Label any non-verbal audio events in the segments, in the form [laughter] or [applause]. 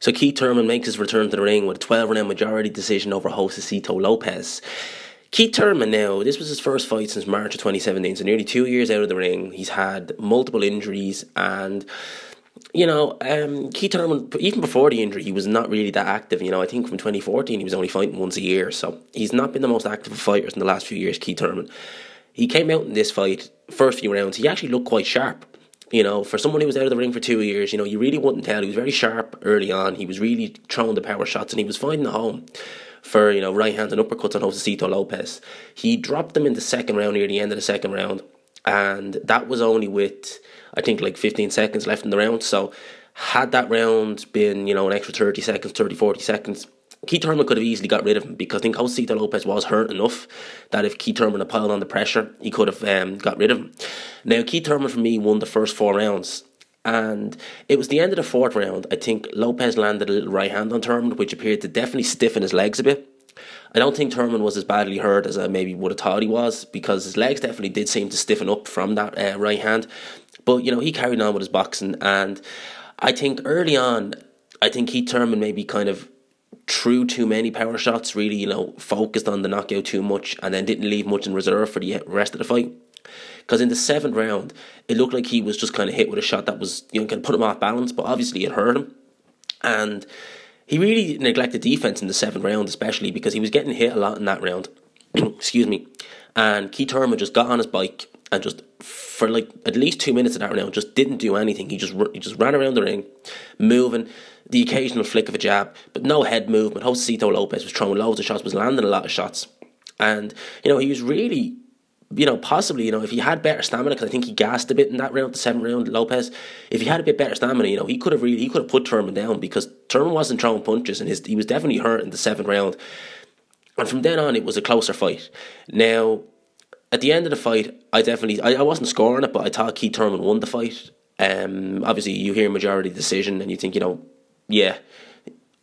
So Keith Thurman makes his return to the ring with a 12 round majority decision over host Cito Lopez. Keith Thurman now, this was his first fight since March of 2017, so nearly two years out of the ring. He's had multiple injuries and you know, um, Keith Thurman, even before the injury, he was not really that active. You know, I think from 2014, he was only fighting once a year. So he's not been the most active of fighters in the last few years, Keith Thurman. He came out in this fight, first few rounds, he actually looked quite sharp you know, for someone who was out of the ring for two years, you know, you really wouldn't tell. He was very sharp early on. He was really throwing the power shots and he was finding the home for, you know, right hands and uppercuts on Josecito Lopez. He dropped them in the second round near the end of the second round. And that was only with, I think, like 15 seconds left in the round. So, had that round been, you know, an extra 30 seconds, 30, 40 seconds, Keith Thurman could have easily got rid of him because I think Josito Lopez was hurt enough that if Keith Thurman had piled on the pressure, he could have um, got rid of him. Now, Keith Thurman for me won the first four rounds. And it was the end of the fourth round. I think Lopez landed a little right hand on Thurman, which appeared to definitely stiffen his legs a bit. I don't think Thurman was as badly hurt as I maybe would have thought he was because his legs definitely did seem to stiffen up from that uh, right hand. But, you know, he carried on with his boxing. And I think early on, I think Keith Thurman maybe kind of threw too many power shots, really, you know, focused on the knockout too much, and then didn't leave much in reserve for the rest of the fight. Because in the seventh round, it looked like he was just kind of hit with a shot that was, you know, kind of put him off balance, but obviously it hurt him. And he really neglected defense in the seventh round, especially because he was getting hit a lot in that round. [clears throat] Excuse me. And Keith Thurman just got on his bike and just for like at least two minutes in that round just didn't do anything. He just he just ran around the ring, moving, the occasional flick of a jab, but no head movement. Josécito Lopez was throwing loads of shots, was landing a lot of shots. And, you know, he was really, you know, possibly, you know, if he had better stamina, because I think he gassed a bit in that round, the seventh round, Lopez, if he had a bit better stamina, you know, he could have really, he could have put Thurman down because Thurman wasn't throwing punches and his, he was definitely hurt in the seventh round. And from then on, it was a closer fight. Now, at the end of the fight, I definitely, I, I wasn't scoring it, but I thought Keith Thurman won the fight. Um, obviously, you hear majority decision and you think, you know, yeah,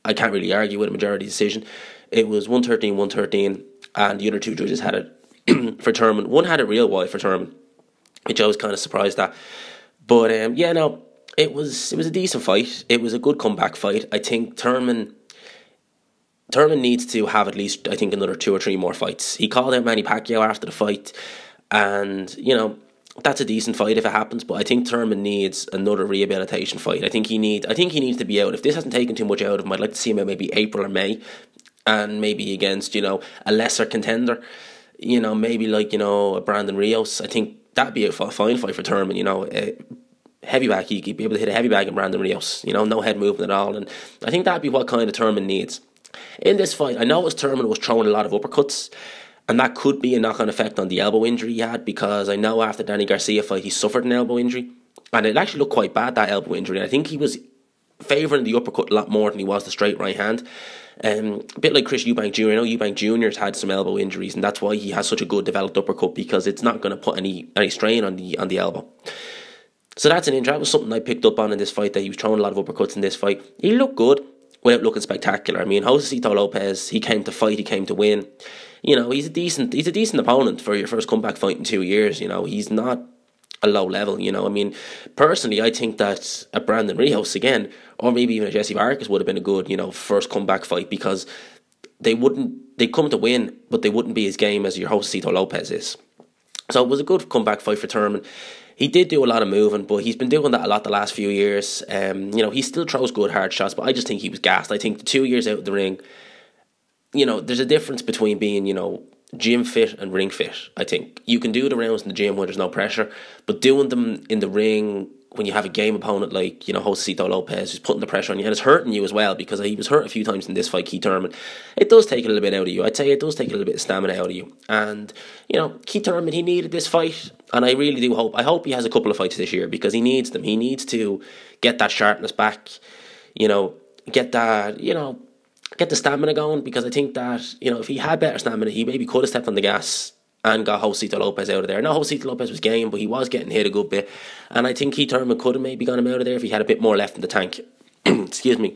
I can't really argue with a majority decision. It was 113 113, and the other two judges had it [clears throat] for Terman. One had it real wide for Terman, which I was kind of surprised at. But um, yeah, no, it was it was a decent fight. It was a good comeback fight. I think Terman. Terman needs to have at least, I think, another two or three more fights. He called out Manny Pacquiao after the fight, and you know that's a decent fight if it happens, but I think Thurman needs another rehabilitation fight. I think he need I think he needs to be out. If this hasn't taken too much out of him, I'd like to see him maybe April or May and maybe against, you know, a lesser contender. You know, maybe like, you know, a Brandon Rios. I think that'd be a fine fight for Thurman, you know. Uh, heavy back, he'd be able to hit a heavy bag in Brandon Rios, you know, no head movement at all. And I think that'd be what kind of Thurman needs. In this fight, I noticed Thurman was throwing a lot of uppercuts. And that could be a knock on effect on the elbow injury he had because I know after Danny Garcia fight, he suffered an elbow injury. And it actually looked quite bad, that elbow injury. I think he was favouring the uppercut a lot more than he was the straight right hand. Um, a bit like Chris Eubank Jr. I know Eubank Jr.'s had some elbow injuries, and that's why he has such a good developed uppercut because it's not going to put any any strain on the on the elbow. So that's an injury. That was something I picked up on in this fight that he was throwing a lot of uppercuts in this fight. He looked good without looking spectacular. I mean, Josecito Lopez, he came to fight, he came to win. You know, he's a decent he's a decent opponent for your first comeback fight in two years. You know, he's not a low level. You know, I mean, personally, I think that a Brandon Rios again, or maybe even a Jesse Vargas would have been a good you know first comeback fight because they wouldn't they come to win, but they wouldn't be as game as your Josecito Lopez is. So it was a good comeback fight for Thurman. He did do a lot of moving, but he's been doing that a lot the last few years. Um, you know, he still throws good hard shots, but I just think he was gassed. I think two years out of the ring, you know, there's a difference between being, you know, gym fit and ring fit. I think you can do the rounds in the gym where there's no pressure, but doing them in the ring when you have a game opponent like you know Josécito Lopez who's putting the pressure on you and it's hurting you as well because he was hurt a few times in this fight, Keith Thurman. It does take a little bit out of you. I'd say it does take a little bit of stamina out of you. And you know Keith Thurman, he needed this fight, and I really do hope. I hope he has a couple of fights this year because he needs them. He needs to get that sharpness back. You know, get that. You know. Get the stamina going because I think that you know if he had better stamina, he maybe could have stepped on the gas and got Josito Lopez out of there. Now Josito Lopez was game, but he was getting hit a good bit, and I think Keith Thurman could have maybe got him out of there if he had a bit more left in the tank. [clears throat] Excuse me.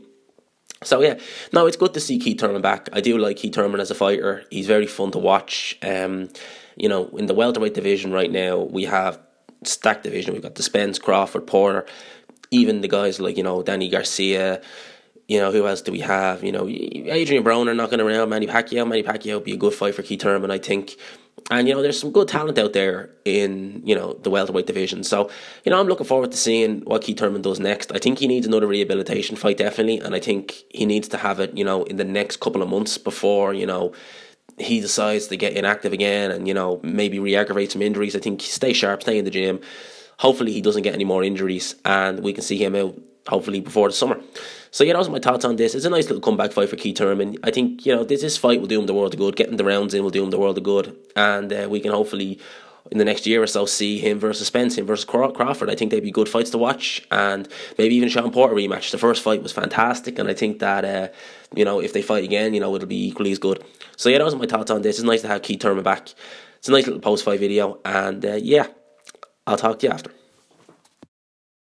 So yeah, no, it's good to see Keith Thurman back. I do like Keith Thurman as a fighter. He's very fun to watch. Um, you know, in the welterweight division right now, we have stacked division. We've got the Spence, Crawford, Porter, even the guys like you know Danny Garcia. You know who else do we have? You know Adrian Broner knocking around Manny Pacquiao. Manny Pacquiao would be a good fight for Keith Thurman, I think. And you know, there's some good talent out there in you know the welterweight division. So you know, I'm looking forward to seeing what Keith Thurman does next. I think he needs another rehabilitation fight definitely, and I think he needs to have it you know in the next couple of months before you know he decides to get inactive again and you know maybe re-aggravate some injuries. I think stay sharp, stay in the gym. Hopefully, he doesn't get any more injuries, and we can see him out hopefully before the summer. So yeah, those are my thoughts on this. It's a nice little comeback fight for Keith Thurman. I think you know this, this fight will do him the world of good. Getting the rounds in will do him the world of good, and uh, we can hopefully in the next year or so see him versus Spence, him versus Crawford. I think they'd be good fights to watch, and maybe even Sean Porter rematch. The first fight was fantastic, and I think that uh, you know if they fight again, you know it'll be equally as good. So yeah, those are my thoughts on this. It's nice to have Key Thurman back. It's a nice little post fight video, and uh, yeah, I'll talk to you after.